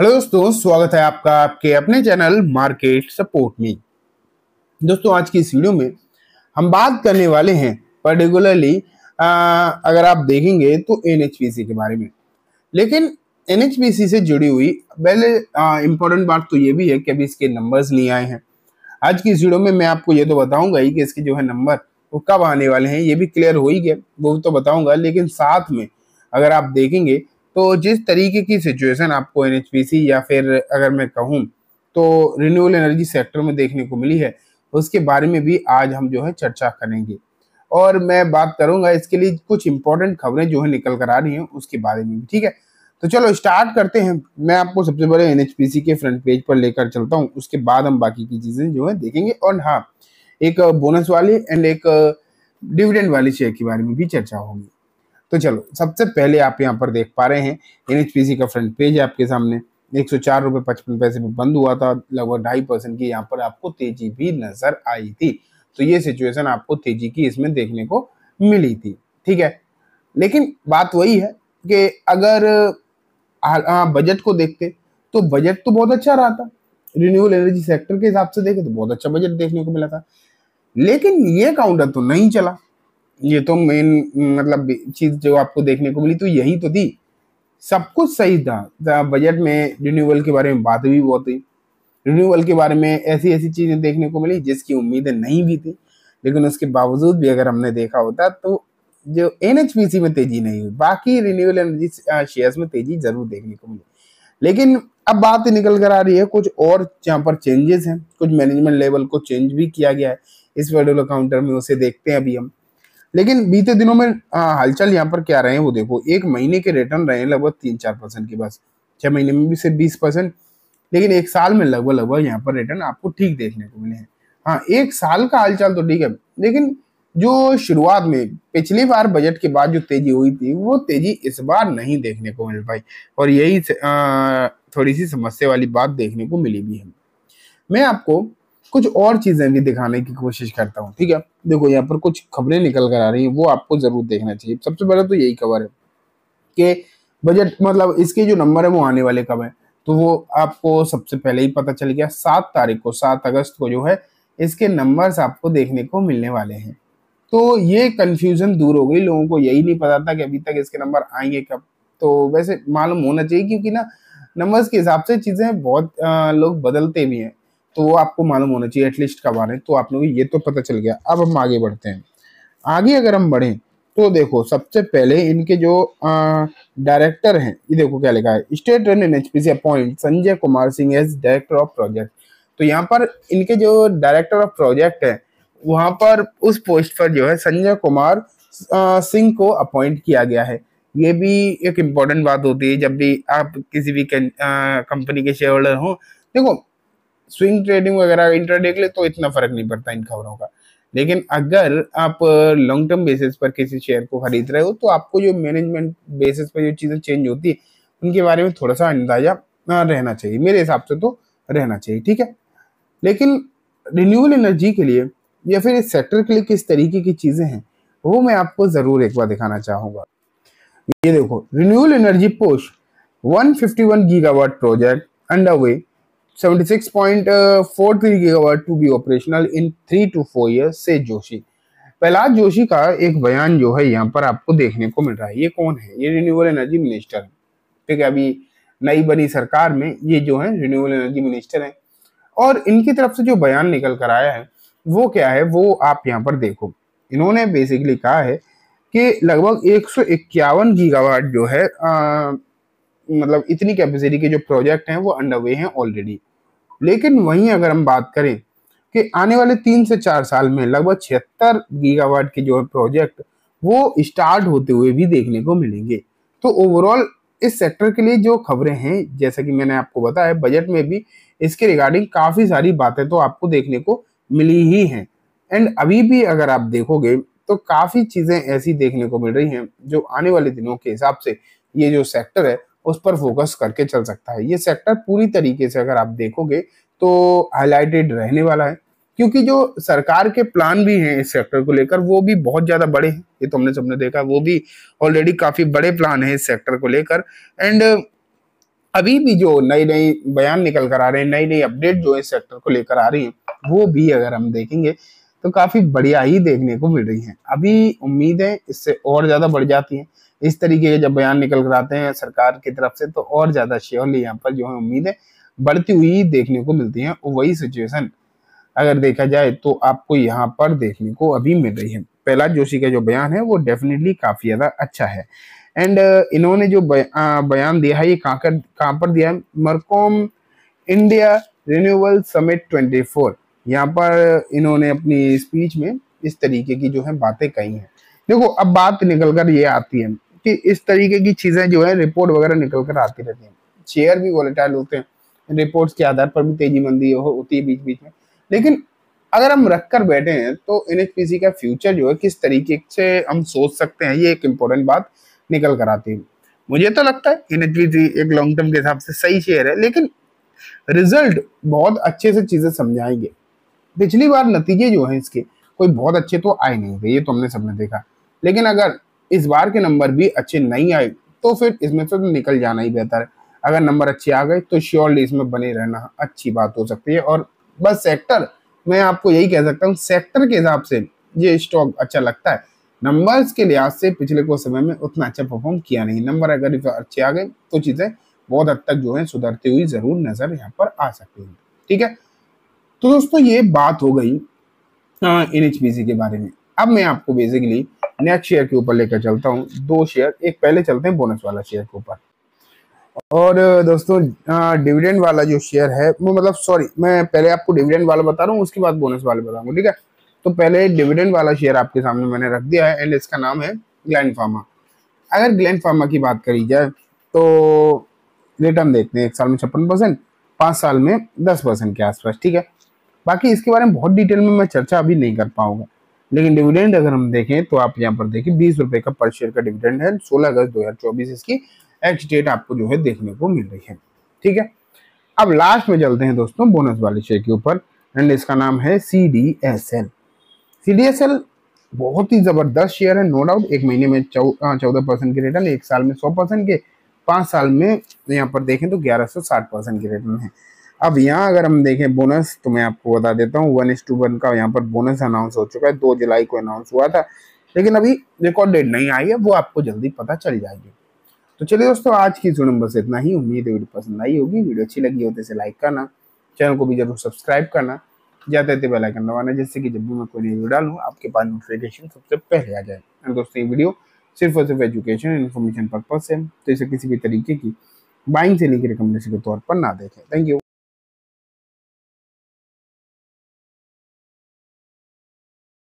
hello दोस्तों स्वागत है आपका आपके अपने चैनल मार्केट सपोर्ट में दोस्तों आज की इस वीडियो में हम बात करने वाले हैं पर्टिकुलरली अगर आप देखेंगे तो एन के बारे में लेकिन एन से जुड़ी हुई पहले इम्पोर्टेंट बात तो ये भी है कि अभी इसके नंबर्स नहीं आए हैं आज की इस वीडियो में मैं आपको ये तो बताऊंगा ही कि इसके जो है नंबर वो कब आने वाले हैं ये भी क्लियर हो ही गया वो तो बताऊंगा लेकिन साथ में अगर आप देखेंगे तो जिस तरीके की सिचुएशन आपको एन या फिर अगर मैं कहूँ तो रिन्यूबल एनर्जी सेक्टर में देखने को मिली है उसके बारे में भी आज हम जो है चर्चा करेंगे और मैं बात करूंगा इसके लिए कुछ इंपॉर्टेंट खबरें जो है निकल कर आ रही हैं उसके बारे में भी ठीक है तो चलो स्टार्ट करते हैं मैं आपको सबसे पहले एन के फ्रंट पेज पर लेकर चलता हूँ उसके बाद हम बाकी की चीज़ें जो है देखेंगे और हाँ एक बोनस वाली एंड एक डिविडेंड uh, वाली शेयर के बारे में भी चर्चा होगी तो चलो सबसे पहले आप यहाँ पर देख पा रहे हैं एन का फ्रंट पेज है आपके सामने एक सौ चार रुपए पचपन पैसे पे बंद हुआ था लगभग ढाई परसेंट की यहाँ पर आपको तेजी भी नजर आई थी तो ये सिचुएशन आपको तेजी की इसमें देखने को मिली थी ठीक है लेकिन बात वही है कि अगर बजट को देखते तो बजट तो बहुत अच्छा रहा था रिन्यूबल एनर्जी सेक्टर के हिसाब से देखे तो बहुत अच्छा बजट देखने को मिला था लेकिन ये काउंटर तो नहीं चला ये तो मेन मतलब चीज जो आपको देखने को मिली तो यही तो थी सब कुछ सही था बजट में रिन्यूअल के बारे में बात भी बहुत हुई रिन्यूअल के बारे में ऐसी ऐसी चीज़ें देखने को मिली जिसकी उम्मीदें नहीं भी थी लेकिन उसके बावजूद भी अगर हमने देखा होता तो जो एन में तेजी नहीं हुई बाकी रिन्यूअल एनर्जी शेयर्स में तेजी जरूर देखने को मिली लेकिन अब बात निकल कर आ रही है कुछ और जहाँ पर चेंजेस हैं कुछ मैनेजमेंट लेवल को चेंज भी किया गया है इस वेडोलो काउंटर में उसे देखते हैं अभी हम लेकिन बीते दिनों में हालचाल यहाँ पर क्या रहे हैं वो देखो एक महीने के रिटर्न रहे हैं लगभग तीन चार परसेंट के पास छह महीने में भी सिर्फ बीस परसेंट लेकिन एक साल में लगभग लगभग यहाँ पर रिटर्न आपको ठीक देखने को मिले हैं हाँ एक साल का हालचाल तो ठीक है लेकिन जो शुरुआत में पिछली बार बजट के बाद जो तेजी हुई थी वो तेजी इस बार नहीं देखने को मिल पाई और यही थोड़ी सी समस्या वाली बात देखने को मिली भी है मैं आपको कुछ और चीजें भी दिखाने की कोशिश करता हूँ ठीक है देखो यहाँ पर कुछ खबरें निकल कर आ रही हैं वो आपको जरूर देखना चाहिए सबसे पहले तो यही खबर है कि बजट मतलब इसके जो नंबर है वो आने वाले कब है तो वो आपको सबसे पहले ही पता चल गया सात तारीख को सात अगस्त को जो है इसके नंबर्स आपको देखने को मिलने वाले हैं तो ये कन्फ्यूज़न दूर हो गई लोगों को यही नहीं पता था कि अभी तक इसके नंबर आएंगे कब तो वैसे मालूम होना चाहिए क्योंकि ना नंबर्स के हिसाब से चीज़ें बहुत आ, लोग बदलते भी हैं तो वो आपको मालूम होना चाहिए एटलीस्ट कब आ रहे हैं तो आप लोग ये तो पता चल गया अब हम आगे बढ़ते हैं आगे अगर हम बढ़ें तो देखो सबसे पहले इनके जो डायरेक्टर हैं ये देखो क्या लिखा है state run N H appoint Sanjay Kumar Singh as director of project तो यहाँ पर इनके जो डायरेक्टर ऑफ प्रोजेक्ट है वहाँ पर उस पोस्ट पर जो है संजय कुमार सिंह को अपॉइंट किया गया है ये भी एक इम्पॉर्टेंट बात होती है जब भी आप किसी भी कंपनी के शेयर होल्डर हों देखो स्विंग ट्रेडिंग वगैरह इंट्राडे के लिए तो इतना फर्क नहीं पड़ता इन खबरों का लेकिन अगर आप लॉन्ग टर्म बेसिस पर किसी शेयर को खरीद रहे हो तो आपको जो मैनेजमेंट बेसिस पर जो चीज़ें चेंज होती है उनके बारे में थोड़ा सा अंदाजा रहना चाहिए मेरे हिसाब से तो रहना चाहिए ठीक है लेकिन रिन्यूबल एनर्जी के लिए या फिर इस सेक्टर के लिए किस तरीके की चीज़ें हैं वो मैं आपको ज़रूर एक बार दिखाना चाहूंगा ये देखो renewable energy post 151 gigawatt project under way 76.43 gigawatt to be operational in three to four year से जोशी प्रहलाद जोशी का एक बयान जो है यहाँ पर आपको देखने को मिल रहा है ये कौन है ये रिन्यूएबल एनर्जी मिनिस्टर है ठीक है अभी नई बनी सरकार में ये जो है रिन्यूएबल एनर्जी मिनिस्टर है और इनकी तरफ से जो बयान निकल कर आया है वो क्या है वो आप यहाँ पर देखो इन्होंने बेसिकली कहा है कि लगभग एक गीगावाट जो है आ, मतलब इतनी कैपेसिटी के जो प्रोजेक्ट हैं वो अंडरवे हैं ऑलरेडी लेकिन वहीं अगर हम बात करें कि आने वाले तीन से चार साल में लगभग छिहत्तर गीगावाट के जो है प्रोजेक्ट वो स्टार्ट होते हुए भी देखने को मिलेंगे तो ओवरऑल इस सेक्टर के लिए जो खबरें हैं जैसा कि मैंने आपको बताया बजट में भी इसके रिगार्डिंग काफ़ी सारी बातें तो आपको देखने को मिली ही हैं एंड अभी भी अगर आप देखोगे तो काफ़ी चीज़ें ऐसी देखने को मिल रही हैं जो आने वाले दिनों के हिसाब से ये जो सेक्टर है उस पर फोकस करके चल सकता है ये सेक्टर पूरी तरीके से अगर आप देखोगे तो हाईलाइटेड रहने वाला है क्योंकि जो सरकार के प्लान भी हैं इस सेक्टर को लेकर वो भी बहुत ज़्यादा बड़े हैं ये तो हमने सबने देखा वो भी ऑलरेडी काफ़ी बड़े प्लान है इस सेक्टर को लेकर एंड अभी भी जो नई नई बयान निकल कर आ रहे हैं नई नई अपडेट जो इस सेक्टर को लेकर आ रही है वो भी अगर हम देखेंगे तो काफ़ी बढ़िया ही देखने को मिल रही है अभी उम्मीदें इससे और ज़्यादा बढ़ जाती हैं इस तरीके के जब बयान निकल कर आते हैं सरकार की तरफ से तो और ज़्यादा श्योरली यहाँ पर जो है उम्मीदें बढ़ती हुई देखने को मिलती हैं वही सिचुएशन अगर देखा जाए तो आपको यहाँ पर देखने को अभी मिल रही है प्रहलाद जोशी का जो बयान है वो डेफिनेटली काफ़ी ज़्यादा अच्छा है एंड uh, इन्होंने जो बयान दिया है ये कहाँ कहाँ पर दिया है Mercom India renewal summit four यहाँ पर इन्होंने अपनी स्पीच में इस तरीके की जो है बातें कही हैं देखो अब बात निकल कर ये आती है कि इस तरीके की चीज़ें जो है रिपोर्ट वगैरह निकल कर आती रहती हैं शेयर भी वॉलेटाइल होते हैं रिपोर्ट्स के आधार पर भी तेजी मंदी हो, होती है बीच बीच में लेकिन अगर हम रख कर बैठे हैं तो एन का फ्यूचर जो है किस तरीके से हम सोच सकते हैं ये एक इम्पोर्टेंट बात निकल कर आती है मुझे तो लगता है एन एक लॉन्ग टर्म के हिसाब से सही शेयर है लेकिन रिजल्ट बहुत अच्छे से चीज़ें समझाएंगे पिछली बार नतीजे जो है इसके कोई बहुत अच्छे तो आए नहीं थे ये तो हमने सबने देखा लेकिन अगर इस बार के नंबर भी अच्छे नहीं आए तो फिर इसमें से तो निकल जाना ही बेहतर है अगर नंबर अच्छे आ गए तो श्योरली इसमें बने रहना अच्छी बात हो सकती है और बस सेक्टर मैं आपको यही कह सकता हूँ सेक्टर के हिसाब से ये स्टॉक अच्छा लगता है नंबर्स के लिहाज से पिछले कुछ समय में उतना अच्छा परफॉर्म किया नहीं नंबर अगर अच्छे आ गए तो चीज़ें बहुत हद तक जो है सुधरती हुई ज़रूर नज़र यहाँ पर आ सकती है ठीक है तो दोस्तों ये बात हो गई एन हाँ, के बारे में अब मैं आपको बेसिकली नेक्स्ट शेयर के ऊपर लेकर चलता हूँ दो शेयर एक पहले चलते हैं बोनस वाला शेयर के ऊपर और दोस्तों डिविडेंड वाला जो शेयर है वो मतलब सॉरी मैं पहले आपको डिविडेंड वाला बता रहा हूँ उसके बाद बोनस वाले बताऊंगा ठीक है तो पहले डिविडेंड वाला शेयर आपके सामने मैंने रख दिया है एंड इसका नाम है ग्लैंड फार्मा अगर ग्लैंड फार्मा की बात करी जाए तो रिटर्न देखते हैं एक साल में छप्पन परसेंट पाँच साल में दस परसेंट के आसपास ठीक है बाकी इसके बारे में बहुत डिटेल में मैं चर्चा अभी नहीं कर पाऊंगा लेकिन डिविडेंड अगर हम देखें तो आप यहाँ पर देखिए बीस रुपए का पर शेयर का डिविडेंड है सोलह अगस्त दो इसकी एक्स डेट आपको जो है देखने को मिल रही है ठीक है अब लास्ट में चलते हैं दोस्तों बोनस वाले शेयर के ऊपर एंड इसका नाम है C D S L C D S L बहुत ही जबरदस्त शेयर है नो डाउट एक महीने में हाँ, चौदह परसेंट के रिटर्न एक साल में सौ परसेंट के पांच साल में यहाँ पर देखें तो ग्यारह सौ साठ परसेंट के रिटर्न है अब यहाँ अगर हम देखें बोनस तो मैं आपको बता देता हूँ वन एस टू वन का यहाँ पर बोनस अनाउंस हो चुका है दो जुलाई को अनाउंस हुआ था लेकिन अभी रिकॉर्ड डेट नहीं आई है वो आपको जल्दी पता चल जाएगी तो चलिए दोस्तों आज की जुड़म बस इतना ही उम्मीद है वीडियो पसंद आई होगी वीडियो अच्छी लगी हो तो इसे लाइक करना चैनल को भी जरूर सब्सक्राइब करना जाते थे बेल आइकन दबाना जिससे कि जब भी मैं कोई वीडियो डालूँ आपके पास नोटिफिकेशन सबसे पहले आ जाए और दोस्तों ये वीडियो सिर्फ और सिर्फ एजुकेशन इन्फॉर्मेशन पर्पज से तो इसे किसी भी तरीके की बाइंग से लेकर रिकमेंडेशन के तौर पर ना देखें थैंक यू